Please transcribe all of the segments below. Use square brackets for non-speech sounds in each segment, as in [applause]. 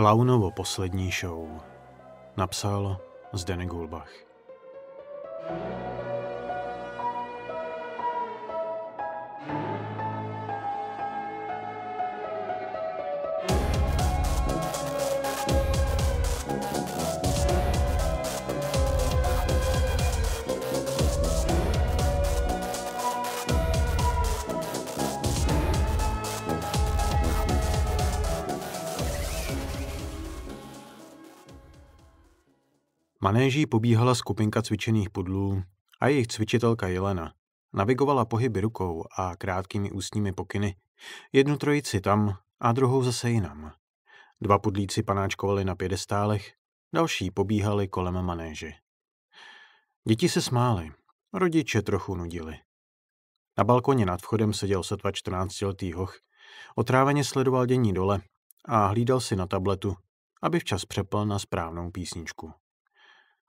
Klaunovo poslední show. Napsal Zdeny Gulbach. thank you Manéží pobíhala skupinka cvičených pudlů a jejich cvičitelka Jelena. Navigovala pohyby rukou a krátkými ústními pokyny. Jednu trojici tam a druhou zase jinam. Dva pudlíci panáčkovali na pědestálech, další pobíhali kolem manéži. Děti se smály, rodiče trochu nudili. Na balkoně nad vchodem seděl sotva 14-letý hoch, otráveně sledoval dění dole a hlídal si na tabletu, aby včas přepl na správnou písničku.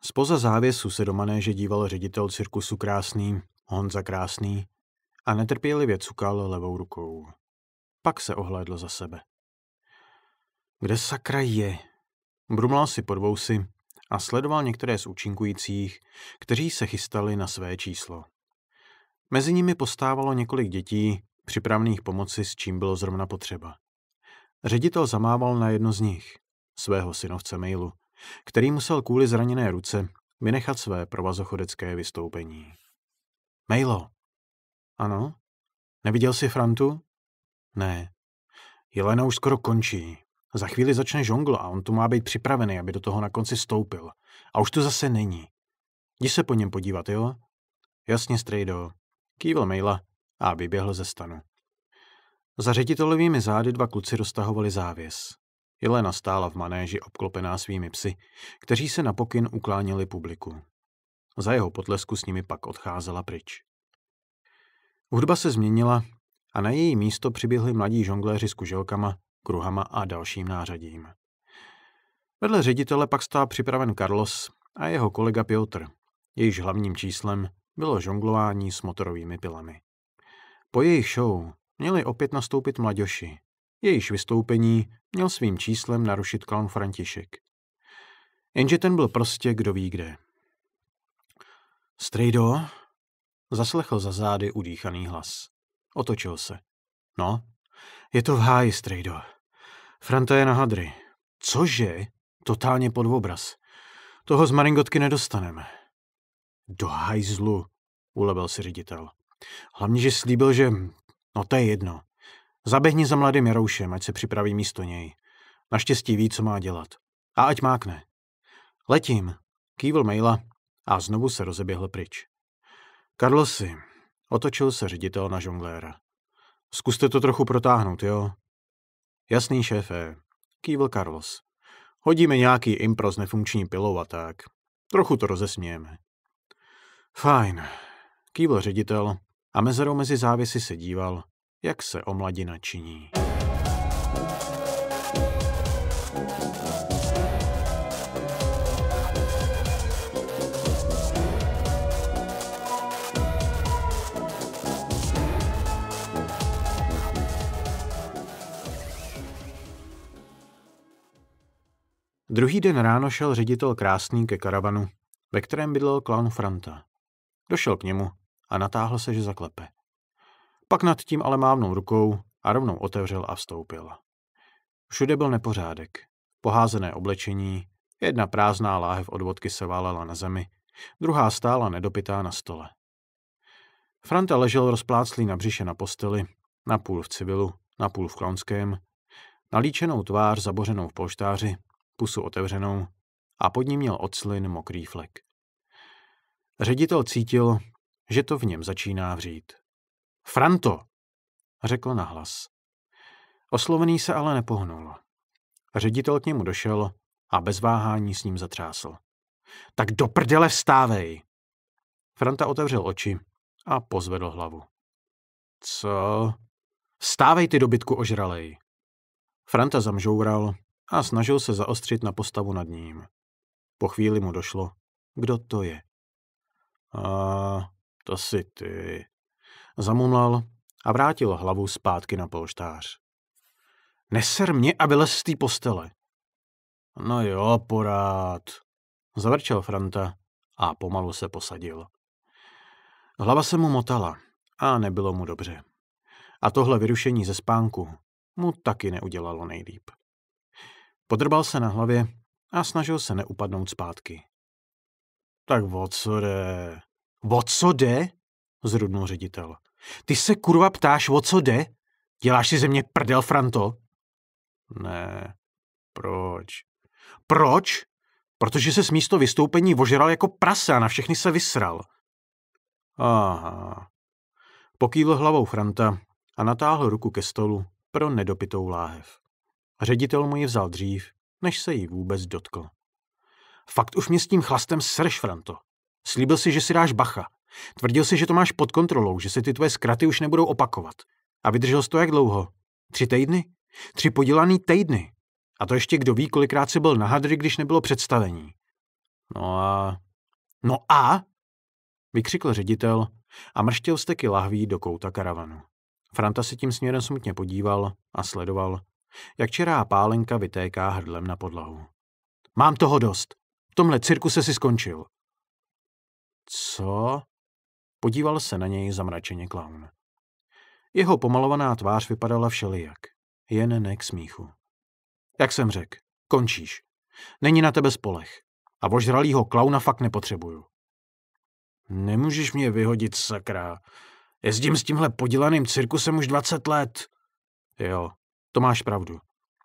Spoza závěsu se do manéže díval ředitel cirkusu Krásný, Honza Krásný, a netrpělivě cukal levou rukou. Pak se ohlédl za sebe. Kde sakra je? Brumlal si pod vousy a sledoval některé z účinkujících, kteří se chystali na své číslo. Mezi nimi postávalo několik dětí, připravných pomoci s čím bylo zrovna potřeba. Ředitel zamával na jedno z nich, svého synovce mailu který musel kvůli zraněné ruce vynechat své provazochodecké vystoupení. Mejlo. Ano? Neviděl jsi Frantu? Ne. Jelena už skoro končí. Za chvíli začne žongl a on tu má být připravený, aby do toho na konci stoupil. A už tu zase není. Jdi se po něm podívat, jo? Jasně, strejdo. Kývil Mejla a vyběhl ze stanu. Za ředitelovými zády dva kluci roztahovali závěs. Jelena stála v manéži obklopená svými psy, kteří se na pokyn uklánili publiku. Za jeho potlesku s nimi pak odcházela pryč. Hudba se změnila a na její místo přiběhli mladí žongléři s kuželkama, kruhama a dalším nářadím. Vedle ředitele pak stál připraven Carlos a jeho kolega Piotr, jejíž hlavním číslem bylo žonglování s motorovými pilami. Po jejich show měli opět nastoupit mladoši, jejíž vystoupení měl svým číslem narušit klan František. Jenže ten byl prostě kdo ví kde. Strejdo, zaslechl za zády udýchaný hlas. Otočil se. No, je to v háji, Strejdo. Franta je na hadry. Cože? Totálně pod obraz. Toho z maringotky nedostaneme. Do hajzlu, ulebil si ředitel. Hlavně, že slíbil, že... No to je jedno. Zabehni za mladým Jaroušem, ať se připraví místo něj. Naštěstí ví, co má dělat. A ať mákne. Letím, kývl maila a znovu se rozeběhl pryč. Carlosi, otočil se ředitel na žongléra. Zkuste to trochu protáhnout, jo? Jasný šéfe, kývl Carlos. Hodíme nějaký impro s nefunkční pilou a tak. Trochu to rozesmějeme. Fajn, kývl ředitel a mezerou mezi závěsy se díval, jak se mladina činí. Druhý den ráno šel ředitel Krásný ke karavanu, ve kterém bydlel klan Franta. Došel k němu a natáhl se, že zaklepe. Pak nad tím ale mávnul rukou a rovnou otevřel a vstoupil. Všude byl nepořádek. Poházené oblečení, jedna prázdná láhev od vodky se válela na zemi, druhá stála nedopitá na stole. Franta ležel rozpláclý na břiše na posteli, napůl v civilu, napůl v klonském, nalíčenou tvář zabořenou v polštáři, pusu otevřenou a pod ním měl oclin mokrý flek. Ředitel cítil, že to v něm začíná vřít. Franto, řekl nahlas. Oslovený se ale nepohnul. Ředitel k němu došel a bez váhání s ním zatřásl. Tak do prdele vstávej! Franta otevřel oči a pozvedl hlavu. Co? Vstávej ty dobytku ožralej! Franta zamžoural a snažil se zaostřit na postavu nad ním. Po chvíli mu došlo, kdo to je. A to si ty, zamumlal a vrátil hlavu zpátky na polštář. Neser mě a vylez z té postele. No jo, porád, zavrčel Franta a pomalu se posadil. Hlava se mu motala a nebylo mu dobře. A tohle vyrušení ze spánku mu taky neudělalo nejlíp. Podrbal se na hlavě a snažil se neupadnout zpátky. Tak o co jde? O co jde? zrudnul ředitel. Ty se kurva ptáš, o co jde? Děláš si ze mě prdel, Franto? Ne, proč? Proč? Protože se s místo vystoupení vožral jako prasa a na všechny se vysral. Aha. Pokýl hlavou Franta a natáhl ruku ke stolu pro nedopitou láhev. Ředitel mu ji vzal dřív, než se jí vůbec dotkl. Fakt už mě s tím chlastem srš, Franto. Slíbil si, že si dáš bacha. Tvrdil si, že to máš pod kontrolou, že se ty tvoje zkraty už nebudou opakovat. A vydržel jsi to jak dlouho? Tři týdny? Tři podělaný týdny. A to ještě kdo ví, kolikrát si byl na hadry, když nebylo představení. No a... No a? Vykřikl ředitel a mrštil steky lahví do kouta karavanu. Franta se tím směrem smutně podíval a sledoval, jak čerá pálenka vytéká hrdlem na podlahu. Mám toho dost. V tomhle cirku se si skončil. Co? Podíval se na něj zamračeně klaun. Jeho pomalovaná tvář vypadala všelijak. Jen ne k smíchu. Jak jsem řekl, končíš. Není na tebe spolech. A vožralýho klauna fakt nepotřebuju. Nemůžeš mě vyhodit, sakra. Jezdím s tímhle podělaným cirkusem už 20 let. Jo, to máš pravdu.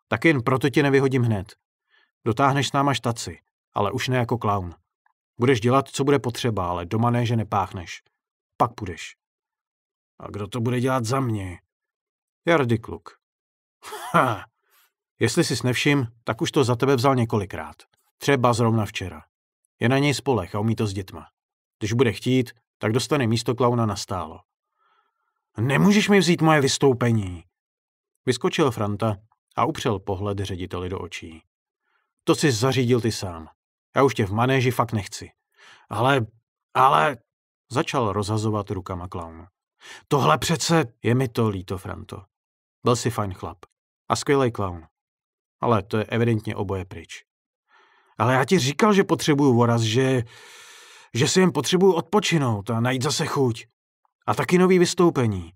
Tak jen proto tě nevyhodím hned. Dotáhneš s náma štaci, ale už ne jako klaun. Budeš dělat, co bude potřeba, ale doma ne, že nepáchneš. Pak půjdeš. A kdo to bude dělat za mě? Jardy kluk. Ha! Jestli si nevšim, tak už to za tebe vzal několikrát. Třeba zrovna včera. Je na něj spolech a umí to s dětma. Když bude chtít, tak dostane místo klauna na stálo. Nemůžeš mi vzít moje vystoupení! Vyskočil Franta a upřel pohled řediteli do očí. To jsi zařídil ty sám. Já už tě v manéži fakt nechci. Ale, ale, Začal rozhazovat rukama klaun. Tohle přece je mi to líto, Franto. Byl si fajn chlap. A skvělý klaun. Ale to je evidentně oboje pryč. Ale já ti říkal, že potřebuju voraz, že, že si jen potřebuju odpočinout a najít zase chuť. A taky nový vystoupení.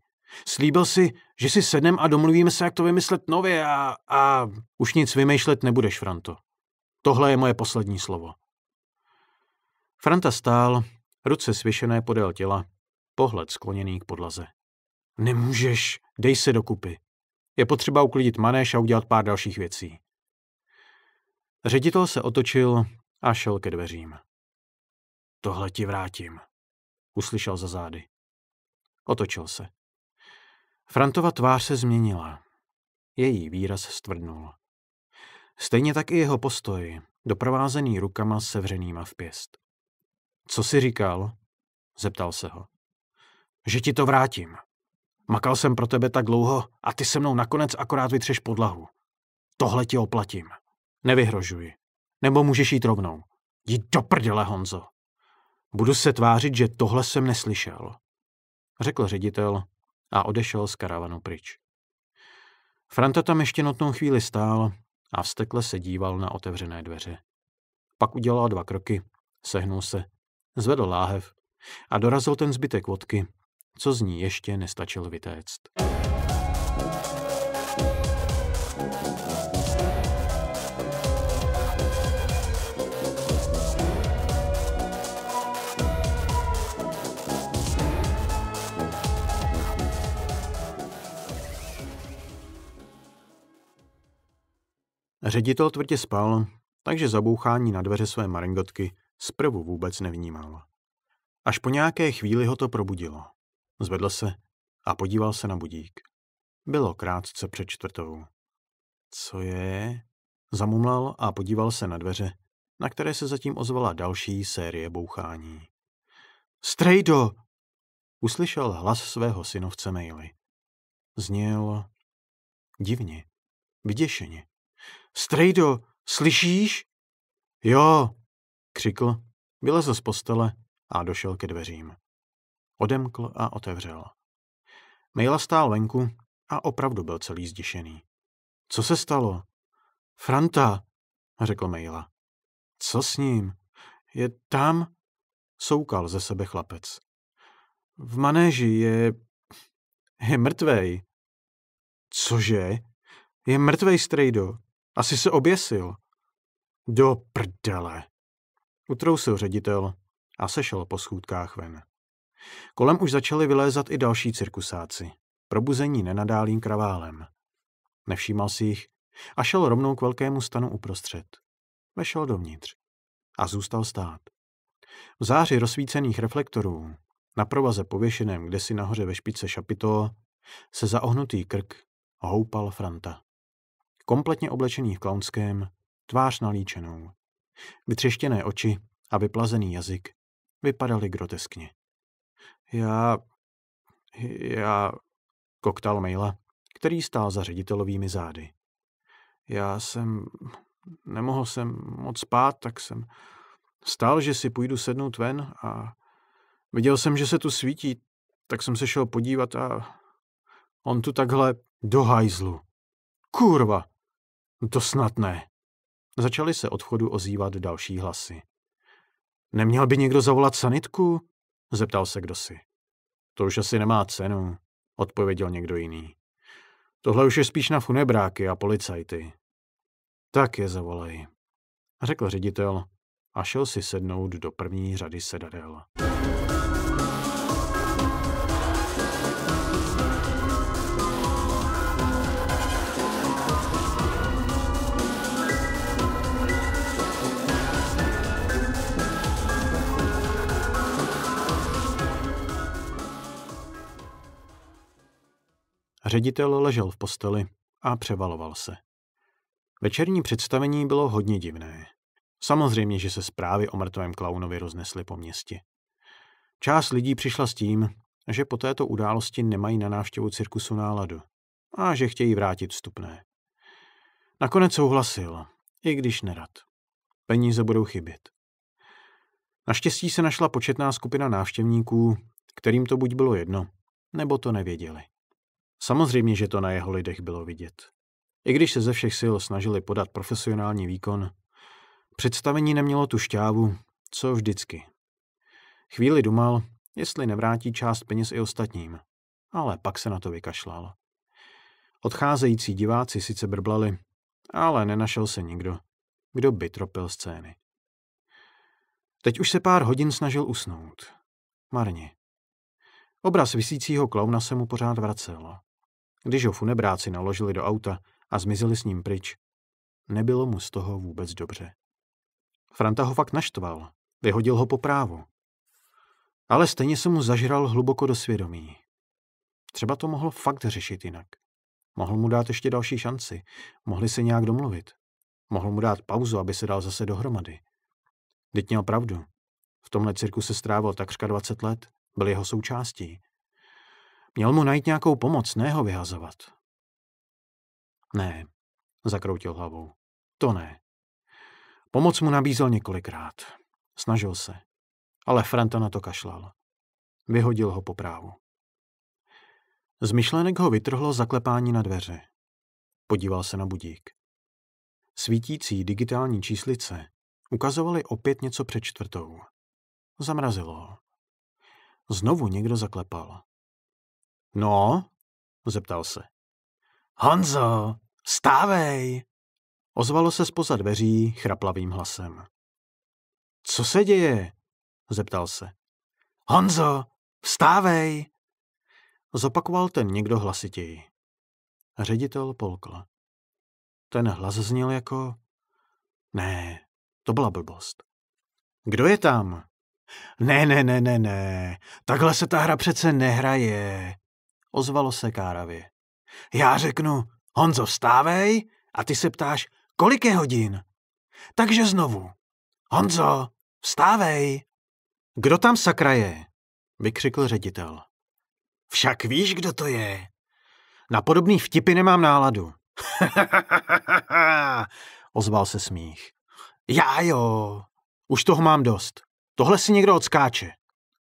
Slíbil si, že si sednem a domluvíme se, jak to vymyslet nově a, a už nic vymýšlet nebudeš, Franto. Tohle je moje poslední slovo. Franta stál ruce svěšené podél těla, pohled skloněný k podlaze. Nemůžeš, dej se dokupy. Je potřeba uklidit manéž a udělat pár dalších věcí. Ředitel se otočil a šel ke dveřím. Tohle ti vrátím, uslyšel za zády. Otočil se. Frantova tvář se změnila. Její výraz stvrdnul. Stejně tak i jeho postoj, doprovázený rukama sevřenýma v pěst. Co jsi říkal? Zeptal se ho. Že ti to vrátím. Makal jsem pro tebe tak dlouho a ty se mnou nakonec akorát vytřeš podlahu. Tohle ti oplatím. Nevyhrožuji. Nebo můžeš jít rovnou. Jdi do prdele, Honzo. Budu se tvářit, že tohle jsem neslyšel. Řekl ředitel a odešel z karavanu pryč. Franta tam ještě notnou chvíli stál a vstekle se díval na otevřené dveře. Pak udělal dva kroky, sehnul se Zvedl láhev a dorazil ten zbytek vodky, co z ní ještě nestačil vytéct. Ředitel tvrdě spal, takže zabouchání na dveře své maringotky Zprvu vůbec nevnímal. Až po nějaké chvíli ho to probudilo. Zvedl se a podíval se na budík. Bylo krátce před čtvrtou. Co je? Zamumlal a podíval se na dveře, na které se zatím ozvala další série bouchání. Strejdo! Uslyšel hlas svého synovce Maily. Zněl divně, vyděšeně. Strejdo, slyšíš? Jo, Křikl, vylezl z postele a došel ke dveřím. Odemkl a otevřel. Mejla stál venku a opravdu byl celý zděšený. Co se stalo? Franta, řekl Mejla. Co s ním? Je tam? Soukal ze sebe chlapec. V manéži je... je mrtvej. Cože? Je mrtvej strejdo. Asi se oběsil. Do prdele, Utrousil ředitel a sešel po schůdkách ven. Kolem už začaly vylézat i další cirkusáci. Probuzení nenadálým kraválem. Nevšímal si jich a šel rovnou k velkému stanu uprostřed. Vešel dovnitř a zůstal stát. V záři rozsvícených reflektorů, na provaze pověšeném kdesi nahoře ve špice šapito, se za ohnutý krk houpal Franta. Kompletně oblečený v klaunském, tvář nalíčenou. Vytřeštěné oči a vyplazený jazyk vypadaly groteskně. Já... já... koktal Maila, který stál za ředitelovými zády. Já jsem... nemohl jsem moc spát, tak jsem... Stál, že si půjdu sednout ven a viděl jsem, že se tu svítí, tak jsem se šel podívat a on tu takhle do hajzlu. Kurva, no to snad ne. Začaly se od chodu ozývat další hlasy. Neměl by někdo zavolat sanitku? Zeptal se kdosi. To už asi nemá cenu, odpověděl někdo jiný. Tohle už je spíš na funebráky a policajty. Tak je zavolej, řekl ředitel a šel si sednout do první řady sedadel. Ředitel ležel v posteli a převaloval se. Večerní představení bylo hodně divné. Samozřejmě, že se zprávy o mrtvém klaunovi roznesly po městě. Část lidí přišla s tím, že po této události nemají na návštěvu cirkusu náladu a že chtějí vrátit vstupné. Nakonec souhlasil, i když nerad. Peníze budou chybět. Naštěstí se našla početná skupina návštěvníků, kterým to buď bylo jedno, nebo to nevěděli. Samozřejmě, že to na jeho lidech bylo vidět. I když se ze všech sil snažili podat profesionální výkon, představení nemělo tu šťávu, co vždycky. Chvíli dumal, jestli nevrátí část peněz i ostatním, ale pak se na to vykašlal. Odcházející diváci sice brblali, ale nenašel se nikdo, kdo by tropil scény. Teď už se pár hodin snažil usnout. Marně. Obraz vysícího klauna se mu pořád vracel když ho funebráci naložili do auta a zmizeli s ním pryč. Nebylo mu z toho vůbec dobře. Franta ho fakt naštval, vyhodil ho po právu. Ale stejně se mu zažral hluboko do svědomí. Třeba to mohl fakt řešit jinak. Mohl mu dát ještě další šanci, mohli se nějak domluvit. Mohl mu dát pauzu, aby se dal zase dohromady. Teď měl pravdu. V tomhle cirku se strávil takřka 20 let, byl jeho součástí. Měl mu najít nějakou pomoc, ne ho vyhazovat. Ne, zakroutil hlavou. To ne. Pomoc mu nabízel několikrát. Snažil se. Ale Franta na to kašlal. Vyhodil ho po právu. Z myšlenek ho vytrhlo zaklepání na dveře. Podíval se na budík. Svítící digitální číslice ukazovaly opět něco před čtvrtou. Zamrazilo ho. Znovu někdo zaklepal. No, zeptal se. Honzo, stávej! Ozvalo se spoza dveří chraplavým hlasem. Co se děje? zeptal se. Honzo, vstávej! Zopakoval ten někdo hlasitěji. Ředitel polkl. Ten hlas zněl jako... Ne, to byla blbost. Kdo je tam? Ne, ne, ne, ne, ne, takhle se ta hra přece nehraje, ozvalo se káravě. Já řeknu, Honzo, vstávej, a ty se ptáš, kolik je hodin? Takže znovu. Honzo, vstávej. Kdo tam sakra je? vykřikl ředitel. Však víš, kdo to je. Na podobný vtipy nemám náladu. [laughs] ozval se smích. Já jo, už toho mám dost. Tohle si někdo odskáče,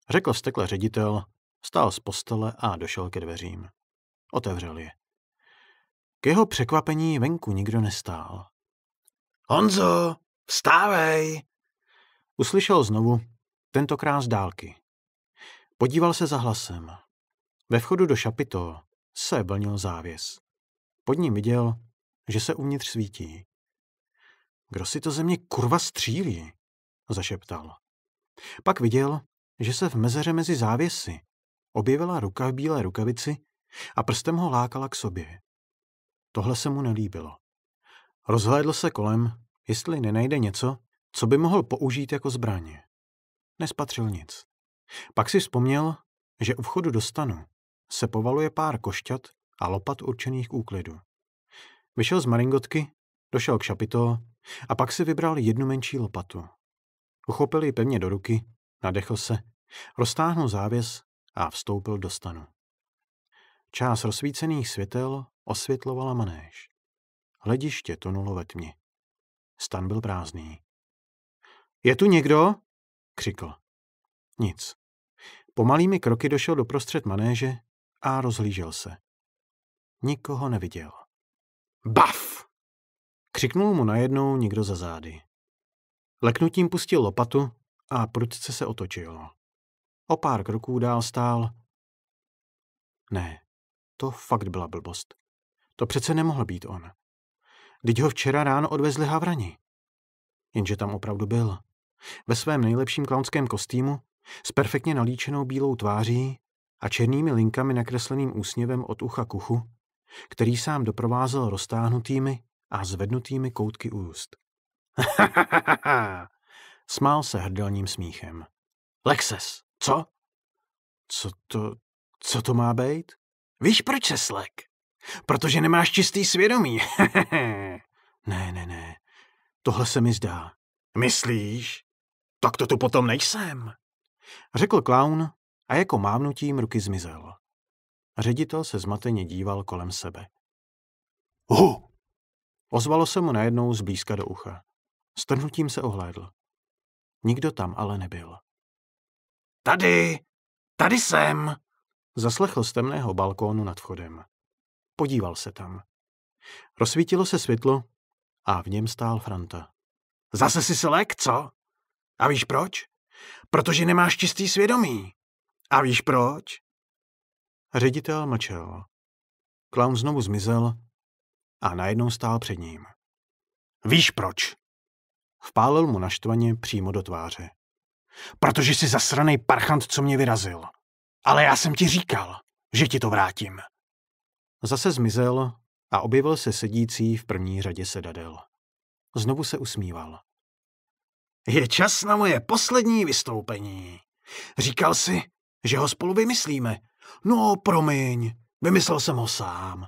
řekl stekle ředitel Vstal z postele a došel ke dveřím. Otevřel je. K jeho překvapení venku nikdo nestál. Honzo, vstávej! Uslyšel znovu, tentokrát z dálky. Podíval se za hlasem. Ve vchodu do šapito se blnil závěs. Pod ním viděl, že se uvnitř svítí. Kdo si to ze mě kurva střílí? zašeptal. Pak viděl, že se v mezeře mezi závěsy objevila ruka v bílé rukavici a prstem ho lákala k sobě. Tohle se mu nelíbilo. Rozhlédl se kolem, jestli nenajde něco, co by mohl použít jako zbraně. Nespatřil nic. Pak si vzpomněl, že u vchodu do stanu se povaluje pár košťat a lopat určených k úklidu. Vyšel z maringotky, došel k šapito a pak si vybral jednu menší lopatu. Uchopil ji pevně do ruky, nadechl se, roztáhnul závěs a vstoupil do stanu. Část rozsvícených světel osvětlovala manéž. Hlediště tonulo ve tmě. Stan byl prázdný. Je tu někdo? křikl. Nic. Pomalými kroky došel do prostřed manéže a rozhlížel se. Nikoho neviděl. Baf! Křiknul mu najednou někdo za zády. Leknutím pustil lopatu a prudce se otočilo. O pár kroků dál stál. Ne, to fakt byla blbost. To přece nemohl být on. Teď ho včera ráno odvezli havrani. Jenže tam opravdu byl. Ve svém nejlepším klaunském kostýmu, s perfektně nalíčenou bílou tváří a černými linkami nakresleným úsměvem od ucha k uchu, který sám doprovázel roztáhnutými a zvednutými koutky úst. [laughs] Smál se hrdelním smíchem. Lexes! Co? Co to, co to má být? Víš proč se slek? Protože nemáš čistý svědomí. [laughs] ne, ne, ne. Tohle se mi zdá. Myslíš? Tak to tu potom nejsem. Řekl klaun a jako mávnutím ruky zmizel. Ředitel se zmateně díval kolem sebe. Hu! Ozvalo se mu najednou zblízka do ucha. Strnutím se ohlédl. Nikdo tam ale nebyl. Tady! Tady jsem! Zaslechl z temného balkónu nad vchodem. Podíval se tam. Rozsvítilo se světlo a v něm stál Franta. Zase si selek, co? A víš proč? Protože nemáš čistý svědomí. A víš proč? Ředitel mlčel. Klaun znovu zmizel a najednou stál před ním. Víš proč? Vpálil mu naštvaně přímo do tváře protože jsi zasranej parchant, co mě vyrazil. Ale já jsem ti říkal, že ti to vrátím. Zase zmizel a objevil se sedící v první řadě sedadel. Znovu se usmíval. Je čas na moje poslední vystoupení. Říkal si, že ho spolu vymyslíme. No, promiň, vymyslel jsem ho sám.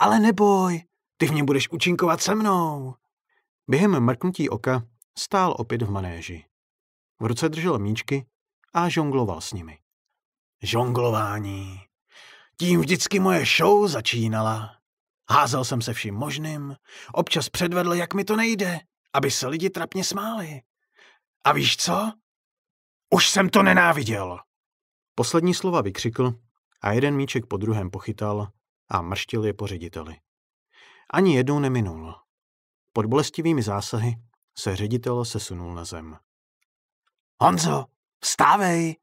Ale neboj, ty v něm budeš učinkovat se mnou. Během mrknutí oka stál opět v manéži. V ruce držel míčky a žongloval s nimi. Žonglování. Tím vždycky moje show začínala. Házel jsem se vším možným, občas předvedl, jak mi to nejde, aby se lidi trapně smáli. A víš co? Už jsem to nenáviděl. Poslední slova vykřikl a jeden míček po druhém pochytal a mrštil je po řediteli. Ani jednou neminul. Pod bolestivými zásahy se ředitel sesunul na zem. Honzo, vstávej!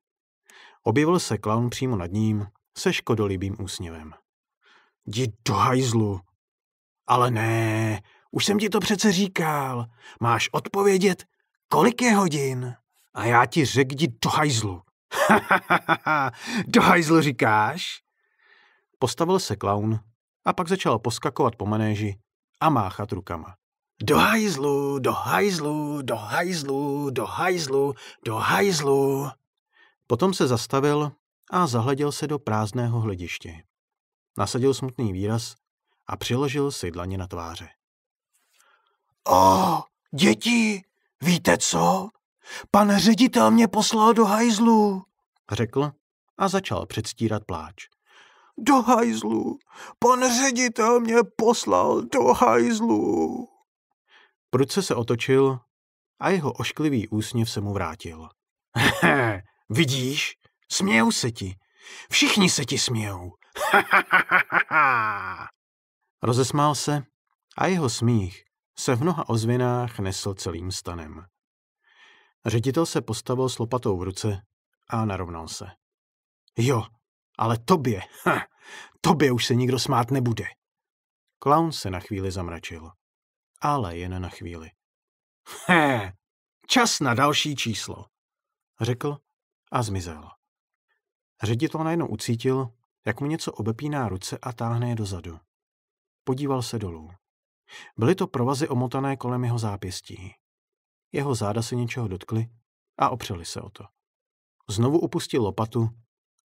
Objevil se klaun přímo nad ním se škodolibým úsměvem. Jdi do hajzlu. Ale ne, už jsem ti to přece říkal. Máš odpovědět, kolik je hodin. A já ti řekl, jdi do hajzlu. [laughs] do hajzlu říkáš? Postavil se klaun a pak začal poskakovat po manéži a máchat rukama. Do hajzlu, do hajzlu, do hajzlu, do hajzlu, do hajzlu. Potom se zastavil a zahleděl se do prázdného hlediště. Nasadil smutný výraz a přiložil si dlaně na tváře. O, děti, víte co? Pan ředitel mě poslal do hajzlu, řekl a začal předstírat pláč. Do hajzlu, pan ředitel mě poslal do hajzlu. Prudce se otočil a jeho ošklivý úsměv se mu vrátil. Hehe, [laughs] vidíš? Smějou se ti. Všichni se ti smějou. [laughs] Rozesmál se a jeho smích se v mnoha ozvinách nesl celým stanem. Ředitel se postavil s lopatou v ruce a narovnal se. Jo, ale tobě, ha, [laughs] tobě už se nikdo smát nebude. Klaun se na chvíli zamračil ale jen na chvíli. He, čas na další číslo, řekl a zmizel. Ředitel najednou ucítil, jak mu něco obepíná ruce a táhne je dozadu. Podíval se dolů. Byly to provazy omotané kolem jeho zápěstí. Jeho záda se něčeho dotkly a opřeli se o to. Znovu upustil lopatu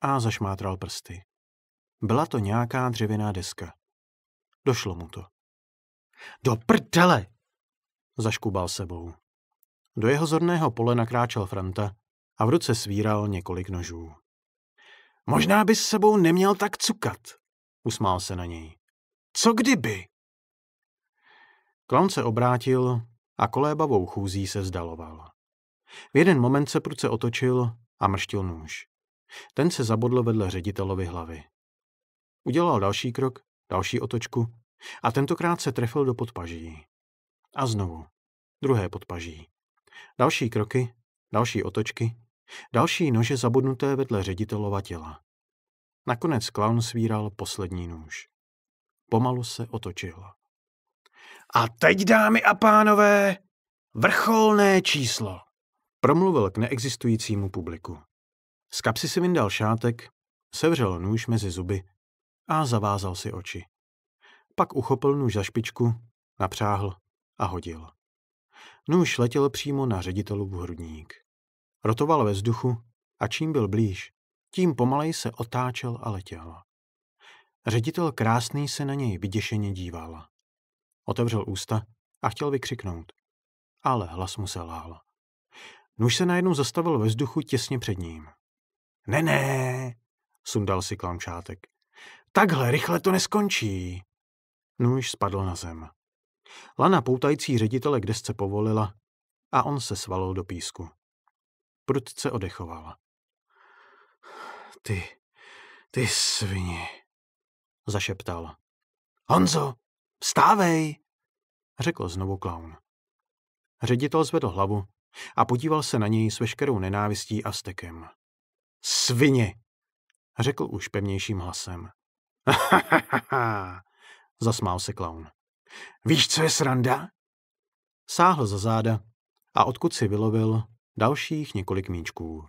a zašmátral prsty. Byla to nějaká dřevěná deska. Došlo mu to. Do prdele! Zaškubal sebou. Do jeho zorného pole nakráčel Franta a v ruce svíral několik nožů. Možná bys sebou neměl tak cukat, usmál se na něj. Co kdyby? Klaun se obrátil a kolébavou chůzí se vzdaloval. V jeden moment se pruce otočil a mrštil nůž. Ten se zabodl vedle ředitelovi hlavy. Udělal další krok, další otočku a tentokrát se trefil do podpaží. A znovu. Druhé podpaží. Další kroky, další otočky, další nože zabodnuté vedle ředitelova těla. Nakonec klaun svíral poslední nůž. Pomalu se otočil. A teď, dámy a pánové, vrcholné číslo! Promluvil k neexistujícímu publiku. Z kapsy si vyndal šátek, sevřel nůž mezi zuby a zavázal si oči. Pak uchopil nůž za špičku, napřáhl a hodil. Nůž letěl přímo na ředitelův hrudník. Rotoval ve vzduchu a čím byl blíž, tím pomalej se otáčel a letěl. Ředitel krásný se na něj vyděšeně díval. Otevřel ústa a chtěl vykřiknout. Ale hlas mu lál. Nůž se najednou zastavil ve vzduchu těsně před ním. Ne, ne, sundal si klamčátek. Takhle rychle to neskončí. Nůž no spadl na zem. Lana poutající ředitele k desce povolila a on se svalil do písku. Prudce odechovala. Ty, ty svini, zašeptal. Honzo, vstávej, řekl znovu klaun. Ředitel zvedl hlavu a podíval se na něj s veškerou nenávistí a stekem. Svině, řekl už pevnějším hlasem. [laughs] zasmál se klaun. Víš, co je sranda? Sáhl za záda a odkud si vylovil dalších několik míčků.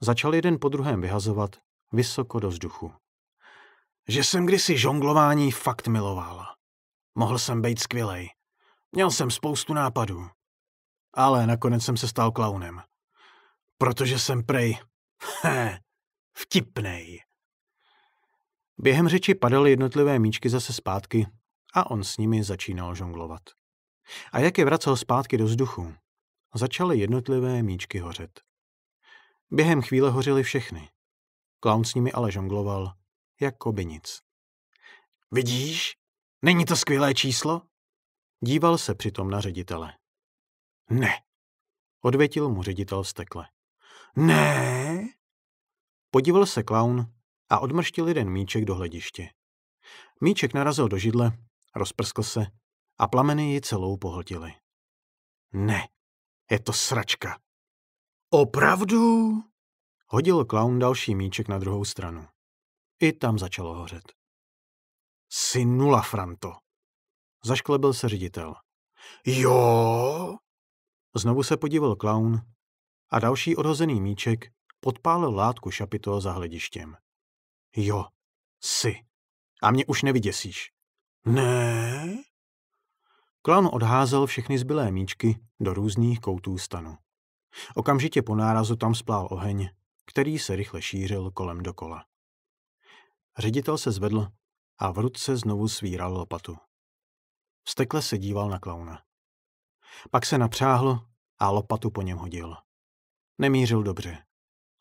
Začal jeden po druhém vyhazovat vysoko do vzduchu. Že jsem kdysi žonglování fakt miloval. Mohl jsem být skvělej. Měl jsem spoustu nápadů. Ale nakonec jsem se stal klaunem. Protože jsem prej... [laughs] He, vtipnej. Během řeči padaly jednotlivé míčky zase zpátky a on s nimi začínal žonglovat. A jak je vracel zpátky do vzduchu, začaly jednotlivé míčky hořet. Během chvíle hořily všechny. Klaun s nimi ale žongloval, jako by nic. Vidíš? Není to skvělé číslo? Díval se přitom na ředitele. Ne, odvětil mu ředitel vztekle. Ne? Podíval se klaun a odmrštil jeden míček do hlediště. Míček narazil do židle, rozprskl se a plameny ji celou pohltily. Ne, je to sračka. Opravdu? Hodil klaun další míček na druhou stranu. I tam začalo hořet. Jsi nula, Franto. Zašklebil se ředitel. Jo? Znovu se podíval klaun a další odhozený míček podpálil látku šapito za hledištěm. Jo, jsi. A mě už nevyděsíš. Ne? Klan odházel všechny zbylé míčky do různých koutů stanu. Okamžitě po nárazu tam splál oheň, který se rychle šířil kolem dokola. Ředitel se zvedl a v ruce znovu svíral lopatu. Vstekle se díval na klauna. Pak se napřáhl a lopatu po něm hodil. Nemířil dobře.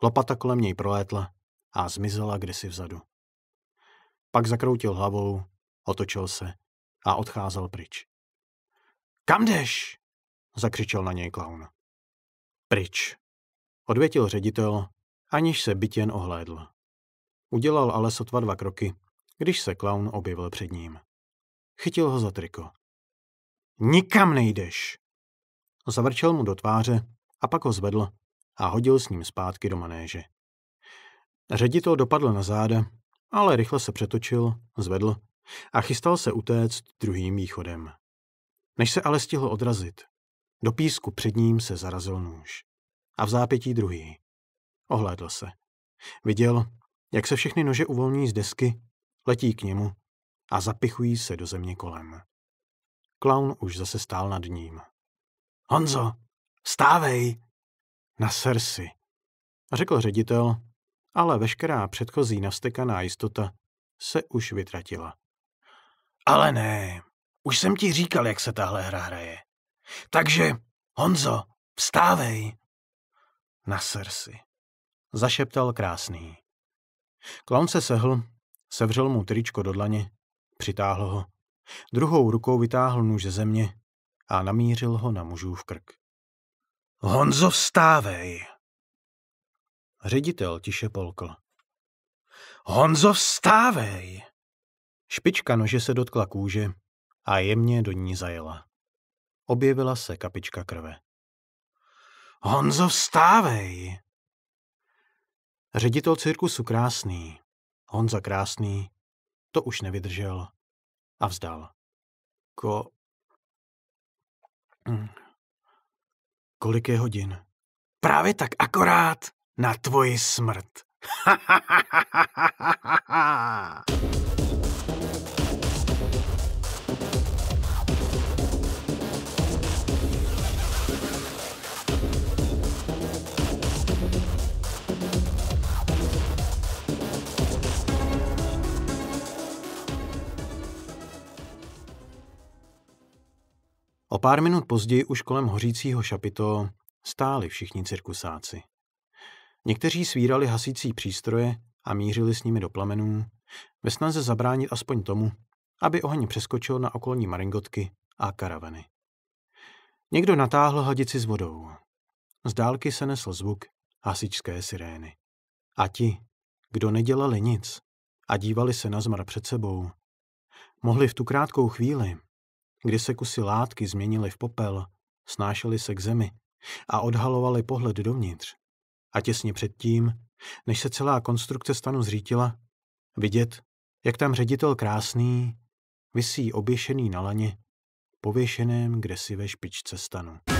Lopata kolem něj prolétla a zmizela kdysi vzadu. Pak zakroutil hlavou, otočil se a odcházel pryč. Kam jdeš? zakřičel na něj klaun. Pryč, odvětil ředitel, aniž se byt jen ohlédl. Udělal ale sotva dva kroky, když se klaun objevil před ním. Chytil ho za triko. Nikam nejdeš! Zavrčel mu do tváře a pak ho zvedl a hodil s ním zpátky do manéže. Ředitel dopadl na záda, ale rychle se přetočil, zvedl a chystal se utéct druhým východem. Než se ale stihl odrazit, do písku před ním se zarazil nůž. A v zápětí druhý. Ohlédl se. Viděl, jak se všechny nože uvolní z desky, letí k němu a zapichují se do země kolem. Klaun už zase stál nad ním. Honzo, stávej! Na si, řekl ředitel ale veškerá předchozí nastekaná jistota se už vytratila. Ale ne, už jsem ti říkal, jak se tahle hra hraje. Takže, Honzo, vstávej! Naser si, zašeptal krásný. Klaun se sehl, sevřel mu tričko do dlaně, přitáhl ho. Druhou rukou vytáhl nůž ze země a namířil ho na mužův krk. Honzo, vstávej! Ředitel tiše polkl. Honzo, vstávej! Špička nože se dotkla kůže a jemně do ní zajela. Objevila se kapička krve. Honzo, vstávej! Ředitel cirkusu krásný, Honza krásný, to už nevydržel a vzdal. Ko... Hm. Kolik je hodin? Právě tak akorát, na tvoji smrt. O pár minut později už kolem hořícího šapito stáli všichni cirkusáci. Někteří svírali hasící přístroje a mířili s nimi do plamenů, ve snaze zabránit aspoň tomu, aby oheň přeskočil na okolní maringotky a karavany. Někdo natáhl hadici s vodou. Z dálky se nesl zvuk hasičské sirény. A ti, kdo nedělali nic a dívali se na zmar před sebou, mohli v tu krátkou chvíli, kdy se kusy látky změnily v popel, snášeli se k zemi a odhalovali pohled dovnitř, a těsně předtím, než se celá konstrukce stanu zřítila, vidět, jak tam ředitel krásný visí oběšený na laně, pověšeném si ve špičce stanu.